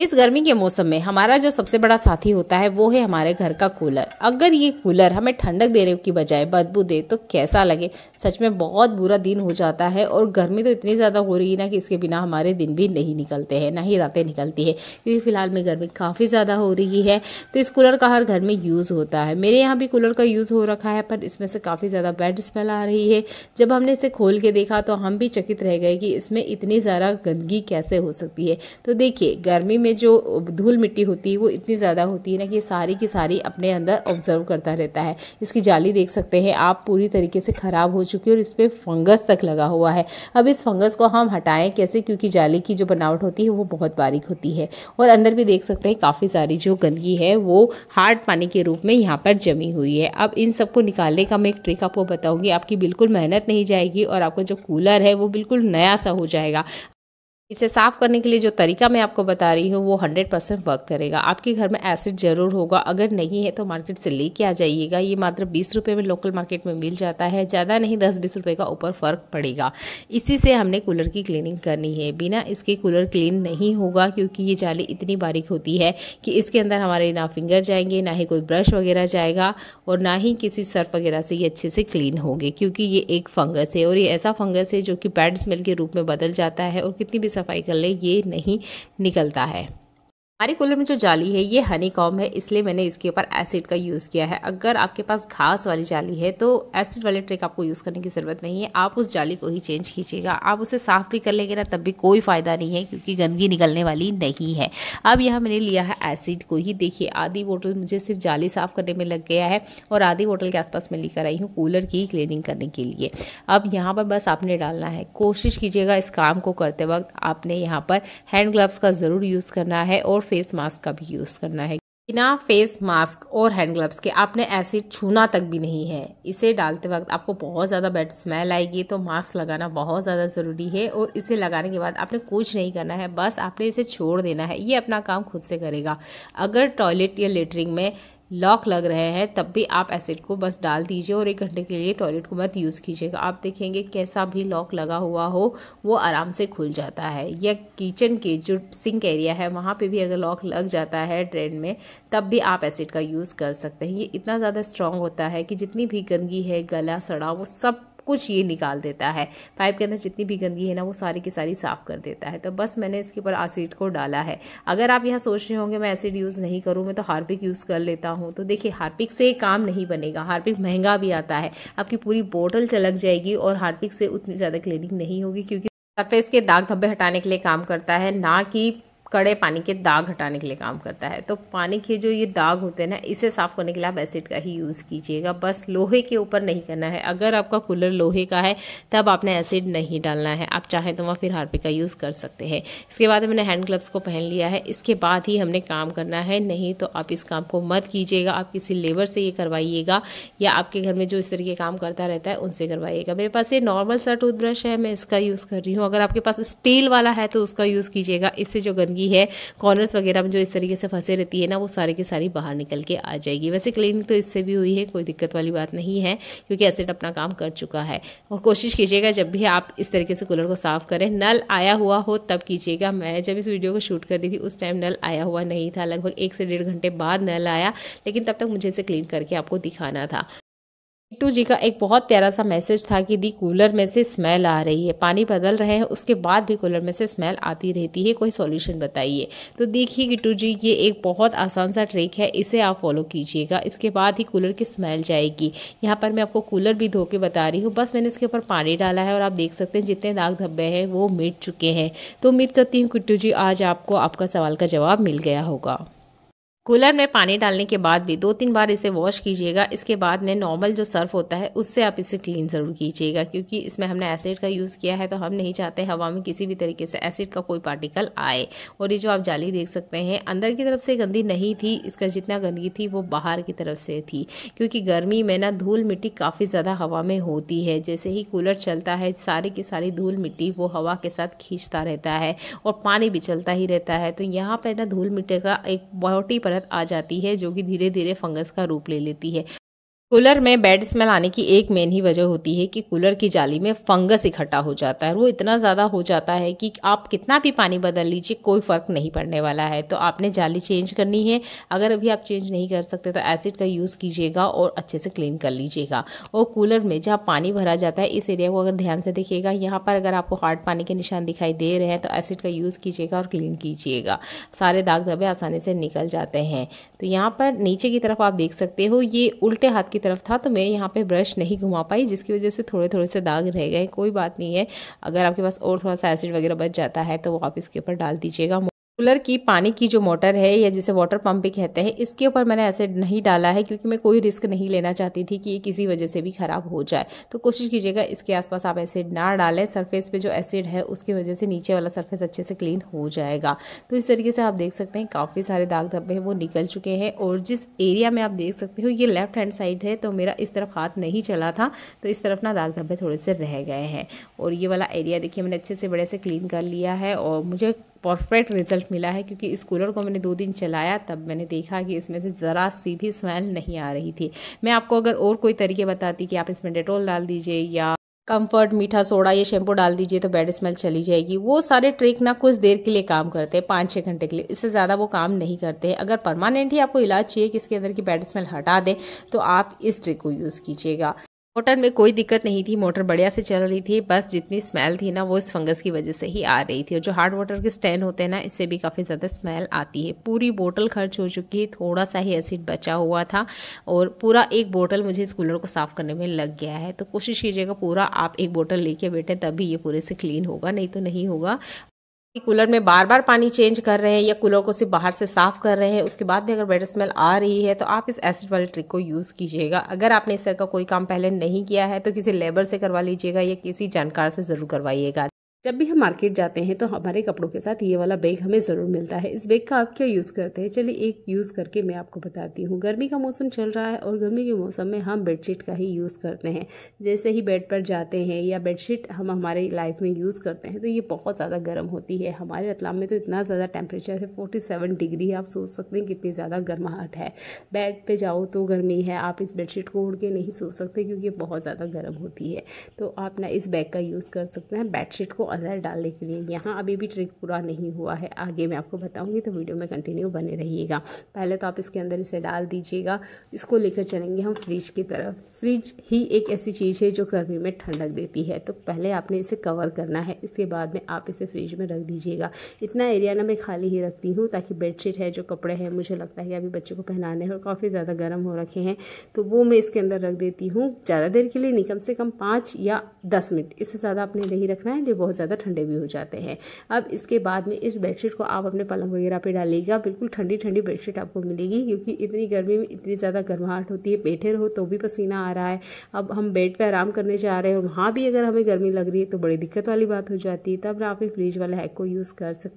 इस गर्मी के मौसम में हमारा जो सबसे बड़ा साथी होता है वो है हमारे घर का कूलर अगर ये कूलर हमें ठंडक देने की बजाय बदबू दे तो कैसा लगे सच में बहुत बुरा दिन हो जाता है और गर्मी तो इतनी ज़्यादा हो रही है ना कि इसके बिना हमारे दिन भी नहीं निकलते हैं ना ही रातें निकलती है क्योंकि फ़िलहाल में गर्मी काफ़ी ज़्यादा हो रही है तो इस कूलर का हर घर में यूज़ होता है मेरे यहाँ भी कूलर का यूज़ हो रखा है पर इसमें से काफ़ी ज़्यादा बैड स्मेल आ रही है जब हमने इसे खोल के देखा तो हम भी चकित रह गए कि इसमें इतनी ज़्यादा गंदगी कैसे हो सकती है तो देखिए गर्मी में में जो धूल मिट्टी होती है वो इतनी ज़्यादा होती है ना कि ये सारी की सारी अपने अंदर ऑब्जर्व करता रहता है इसकी जाली देख सकते हैं आप पूरी तरीके से ख़राब हो चुकी है और इस पर फंगस तक लगा हुआ है अब इस फंगस को हम हटाएं कैसे क्योंकि जाली की जो बनावट होती है वो बहुत बारीक होती है और अंदर भी देख सकते हैं काफ़ी सारी जो गंदगी है वो हार्ड पानी के रूप में यहाँ पर जमी हुई है अब इन सबको निकालने का मैं एक ट्रिक आपको बताऊँगी आपकी बिल्कुल मेहनत नहीं जाएगी और आपका जो कूलर है वो बिल्कुल नया सा हो जाएगा इसे साफ़ करने के लिए जो तरीका मैं आपको बता रही हूँ वो हंड्रेड परसेंट वर्क करेगा आपके घर में एसिड ज़रूर होगा अगर नहीं है तो मार्केट से लेके आ जाइएगा ये मात्र बीस रुपये में लोकल मार्केट में मिल जाता है ज़्यादा नहीं दस बीस रुपये का ऊपर फ़र्क पड़ेगा इसी से हमने कूलर की क्लीनिंग करनी है बिना इसके कूलर क्लीन नहीं होगा क्योंकि ये जाली इतनी बारीक होती है कि इसके अंदर हमारे ना फिंगर जाएंगे ना ही कोई ब्रश वगैरह जाएगा और ना ही किसी सर्फ वगैरह से ये अच्छे से क्लीन होगी क्योंकि ये एक फंगस है और ये ऐसा फंगस है जो कि बैड स्मेल के रूप में बदल जाता है और कितनी भी सफाई कर ले ये नहीं निकलता है हमारे कूलर में जो जाली है ये हनी कॉम है इसलिए मैंने इसके ऊपर एसिड का यूज़ किया है अगर आपके पास घास वाली जाली है तो एसिड वाले ट्रिक आपको यूज़ करने की ज़रूरत नहीं है आप उस जाली को ही चेंज कीजिएगा आप उसे साफ़ भी कर लेंगे ना तब भी कोई फ़ायदा नहीं है क्योंकि गंदगी निकलने वाली नहीं है अब यहाँ मैंने लिया है एसिड को ही देखिए आधी बोटल मुझे सिर्फ जाली साफ़ करने में लग गया है और आधी बोटल के आसपास मैं लेकर आई हूँ कूलर की क्लीनिंग करने के लिए अब यहाँ पर बस आपने डालना है कोशिश कीजिएगा इस काम को करते वक्त आपने यहाँ पर हैंड ग्लव्स का ज़रूर यूज़ करना है और फेस मास्क का भी यूज़ करना है बिना फेस मास्क और हैंड ग्लव्स के आपने एसिड छूना तक भी नहीं है इसे डालते वक्त आपको बहुत ज़्यादा बैड स्मेल आएगी तो मास्क लगाना बहुत ज़्यादा ज़रूरी है और इसे लगाने के बाद आपने कुछ नहीं करना है बस आपने इसे छोड़ देना है ये अपना काम खुद से करेगा अगर टॉयलेट या लेटरिंग में लॉक लग रहे हैं तब भी आप एसिड को बस डाल दीजिए और एक घंटे के लिए टॉयलेट को मत यूज़ कीजिएगा आप देखेंगे कैसा भी लॉक लगा हुआ हो वो आराम से खुल जाता है या किचन के जो सिंक एरिया है वहाँ पे भी अगर लॉक लग जाता है ड्रेन में तब भी आप एसिड का यूज़ कर सकते हैं ये इतना ज़्यादा स्ट्रॉन्ग होता है कि जितनी भी गंदगी है गला सड़ा वो सब कुछ ये निकाल देता है पाइप के अंदर जितनी भी गंदगी है ना वो सारी की सारी साफ़ कर देता है तो बस मैंने इसके ऊपर एसिड को डाला है अगर आप यहाँ सोच रहे होंगे मैं एसिड यूज़ नहीं करूँ मैं तो हार्पिक यूज़ कर लेता हूँ तो देखिए हार्पिक से काम नहीं बनेगा हार्पिक महंगा भी आता है आपकी पूरी बोटल चलक जाएगी और हार्पिक से उतनी ज़्यादा क्लीनिंग नहीं होगी क्योंकि सरफेस के दाग धब्बे हटाने के लिए काम करता है ना कि कड़े पानी के दाग हटाने के लिए काम करता है तो पानी के जो ये दाग होते हैं ना इसे साफ़ करने के लिए आप एसिड का ही यूज़ कीजिएगा बस लोहे के ऊपर नहीं करना है अगर आपका कूलर लोहे का है तब आपने एसिड नहीं डालना है आप चाहें तो वहाँ फिर हार्पिक का यूज़ कर सकते हैं इसके बाद मैंने हैंड ग्लव्स को पहन लिया है इसके बाद ही हमने काम करना है नहीं तो आप इस काम को मत कीजिएगा आप किसी लेबर से ये करवाइएगा या आपके घर में जो इस तरीके काम करता रहता है उनसे करवाइएगा मेरे पास ये नॉर्मल सा टूथब्रश है मैं इसका यूज़ कर रही हूँ अगर आपके पास स्टील वाला है तो उसका यूज़ कीजिएगा इससे जो गंदगी लगी है कॉर्नर्स वगैरह में जो इस तरीके से फंसे रहती है ना वो सारे की सारी बाहर निकल के आ जाएगी वैसे क्लीनिंग तो इससे भी हुई है कोई दिक्कत वाली बात नहीं है क्योंकि एसिड अपना काम कर चुका है और कोशिश कीजिएगा जब भी आप इस तरीके से कूलर को साफ़ करें नल आया हुआ हो तब कीजिएगा मैं जब इस वीडियो को शूट कर रही थी उस टाइम नल आया हुआ नहीं था लगभग एक से डेढ़ घंटे बाद नल आया लेकिन तब तक मुझे इसे क्लीन करके आपको दिखाना था टिट्टू जी का एक बहुत प्यारा सा मैसेज था कि दी कूलर में से स्मेल आ रही है पानी बदल रहे हैं उसके बाद भी कूलर में से स्मेल आती रहती है कोई सॉल्यूशन बताइए तो देखिए गिट्टू जी ये एक बहुत आसान सा ट्रिक है इसे आप फॉलो कीजिएगा इसके बाद ही कूलर की स्मेल जाएगी यहाँ पर मैं आपको कूलर भी धो के बता रही हूँ बस मैंने इसके ऊपर पानी डाला है और आप देख सकते हैं जितने दाग धब्बे हैं वो मिट चुके हैं तो उम्मीद करती हूँ किट्टू जी आज आपको आपका सवाल का जवाब मिल गया होगा कूलर में पानी डालने के बाद भी दो तीन बार इसे वॉश कीजिएगा इसके बाद में नॉर्मल जो सर्फ होता है उससे आप इसे क्लीन ज़रूर कीजिएगा क्योंकि इसमें हमने एसिड का यूज़ किया है तो हम नहीं चाहते हवा में किसी भी तरीके से एसिड का कोई पार्टिकल आए और ये जो आप जाली देख सकते हैं अंदर की तरफ से गंदी नहीं थी इसका जितना गंदगी थी वो बाहर की तरफ से थी क्योंकि गर्मी में ना धूल मिट्टी काफ़ी ज़्यादा हवा में होती है जैसे ही कूलर चलता है सारी की सारी धूल मिट्टी वो हवा के साथ खींचता रहता है और पानी भी चलता ही रहता है तो यहाँ पर ना धूल मिट्टी का एक बहुत ही पर परत आ जाती है जो कि धीरे धीरे फंगस का रूप ले लेती है कूलर में बैड स्मेल आने की एक मेन ही वजह होती है कि कूलर की जाली में फंगस इकट्ठा हो जाता है वो इतना ज़्यादा हो जाता है कि आप कितना भी पानी बदल लीजिए कोई फ़र्क नहीं पड़ने वाला है तो आपने जाली चेंज करनी है अगर अभी आप चेंज नहीं कर सकते तो एसिड का यूज़ कीजिएगा और अच्छे से क्लीन कर लीजिएगा और कूलर में जहाँ पानी भरा जाता है इस एरिया को अगर ध्यान से देखिएगा यहाँ पर अगर आपको हार्ड पानी के निशान दिखाई दे रहे हैं तो एसिड का यूज़ कीजिएगा और क्लीन कीजिएगा सारे दाग धब्बे आसानी से निकल जाते हैं तो यहाँ पर नीचे की तरफ आप देख सकते हो ये उल्टे हाथ की तरफ था तो मैं यहाँ पे ब्रश नहीं घुमा पाई जिसकी वजह से थोड़े थोड़े से दाग रह गए कोई बात नहीं है अगर आपके पास और थोड़ा सा एसिड वगैरह बच जाता है तो वो आप इसके ऊपर डाल दीजिएगा कूलर की पानी की जो मोटर है या जिसे वाटर पंप भी कहते हैं इसके ऊपर मैंने एसिड नहीं डाला है क्योंकि मैं कोई रिस्क नहीं लेना चाहती थी कि ये किसी वजह से भी ख़राब हो जाए तो कोशिश कीजिएगा इसके आसपास आप एसिड ना डालें सरफेस पे जो एसिड है उसकी वजह से नीचे वाला सरफेस अच्छे से क्लीन हो जाएगा तो इस तरीके से आप देख सकते हैं काफ़ी सारे दाग धब्बे हैं वो निकल चुके हैं और जिस एरिया में आप देख सकते हो ये लेफ्ट हैंड साइड है तो मेरा इस तरफ हाथ नहीं चला था तो इस तरफ ना दाग धब्बे थोड़े से रह गए हैं और ये वाला एरिया देखिए मैंने अच्छे से बड़े से क्लीन कर लिया है और मुझे परफेक्ट रिज़ल्ट मिला है क्योंकि इस कूलर को मैंने दो दिन चलाया तब मैंने देखा कि इसमें से ज़रा सी भी स्मेल नहीं आ रही थी मैं आपको अगर और कोई तरीके बताती कि आप इसमें डेटोल डाल दीजिए या कंफर्ट मीठा सोडा या शैम्पू डाल दीजिए तो बैड स्मेल चली जाएगी वो सारे ट्रिक ना कुछ देर के लिए काम करते हैं पाँच छः घंटे के लिए इससे ज़्यादा वो काम नहीं करते हैं अगर परमानेंट ही आपको इलाज चाहिए कि इसके अंदर की बैड स्मेल हटा दें तो आप इस ट्रिक को यूज़ कीजिएगा मोटर में कोई दिक्कत नहीं थी मोटर बढ़िया से चल रही थी बस जितनी स्मेल थी ना वो इस फंगस की वजह से ही आ रही थी और जो हार्ड वाटर के स्टैंड होते हैं ना इससे भी काफ़ी ज़्यादा स्मेल आती है पूरी बोतल खर्च हो चुकी है थोड़ा सा ही एसिड बचा हुआ था और पूरा एक बोतल मुझे इस कूलर को साफ़ करने में लग गया है तो कोशिश कीजिएगा पूरा आप एक ले लेके बैठें तभी ये पूरे से क्लीन होगा नहीं तो नहीं होगा कूलर में बार बार पानी चेंज कर रहे हैं या कूलर को सिर्फ बाहर से साफ़ कर रहे हैं उसके बाद भी अगर बेटर स्मेल आ रही है तो आप इस एसिड वाले ट्रिक को यूज़ कीजिएगा अगर आपने इस तरह का कोई काम पहले नहीं किया है तो किसी लेबर से करवा लीजिएगा या किसी जानकार से ज़रूर करवाइएगा जब भी हम मार्केट जाते हैं तो हमारे कपड़ों के साथ ये वाला बैग हमें ज़रूर मिलता है इस बैग का आप क्या यूज़ करते हैं चलिए एक यूज़ करके मैं आपको बताती हूँ गर्मी का मौसम चल रहा है और गर्मी के मौसम में हम बेडशीट का ही यूज़ करते हैं जैसे ही बेड पर जाते हैं या बेडशीट हम हमारे लाइफ में यूज़ करते हैं तो ये बहुत ज़्यादा गर्म होती है हमारे रतलाम में तो इतना ज़्यादा टेम्परेचर है फोर्टी सेवन डिग्री है आप सोच सकते हैं कितनी ज़्यादा गर्माहट है बेड पर जाओ तो गर्मी है आप इस बेडशीट को उड़ के नहीं सो सकते क्योंकि बहुत ज़्यादा गर्म होती है तो आप ना इस बैग का यूज़ कर सकते हैं बेडशीट को अंदर डालने के लिए यहाँ अभी भी ट्रिक पूरा नहीं हुआ है आगे मैं आपको बताऊँगी तो वीडियो में कंटिन्यू बने रहिएगा पहले तो आप इसके अंदर इसे डाल दीजिएगा इसको लेकर चलेंगे हम फ्रिज की तरफ फ्रिज ही एक ऐसी चीज़ है जो गर्मी में ठंडक देती है तो पहले आपने इसे कवर करना है इसके बाद में आप इसे फ्रिज में रख दीजिएगा इतना एरिया ना मैं खाली ही रखती हूँ ताकि बेडशीट है जो कपड़े हैं मुझे लगता है अभी बच्चों को पहनाने हैं और काफ़ी ज़्यादा गर्म हो रखे हैं तो वो मैं इसके अंदर रख देती हूँ ज़्यादा देर के लिए नहीं कम से कम पाँच या दस मिनट इससे ज़्यादा आपने नहीं रखना है जो बहुत ज़्यादा ठंडे भी हो जाते हैं अब इसके बाद में इस बेडशीट को आप अपने पलंग वगैरह पे डालिएगा बिल्कुल ठंडी ठंडी बेडशीट आपको मिलेगी क्योंकि इतनी गर्मी में इतनी ज़्यादा गर्माहट होती है बैठे रहो तो भी पसीना आ रहा है अब हम बेड पर आराम करने जा रहे हैं और वहाँ भी अगर हमें गर्मी लग रही है तो बड़ी दिक्कत वाली बात हो जाती है तब ना आप फ्रिज वाले हैक को यूज़ कर सकते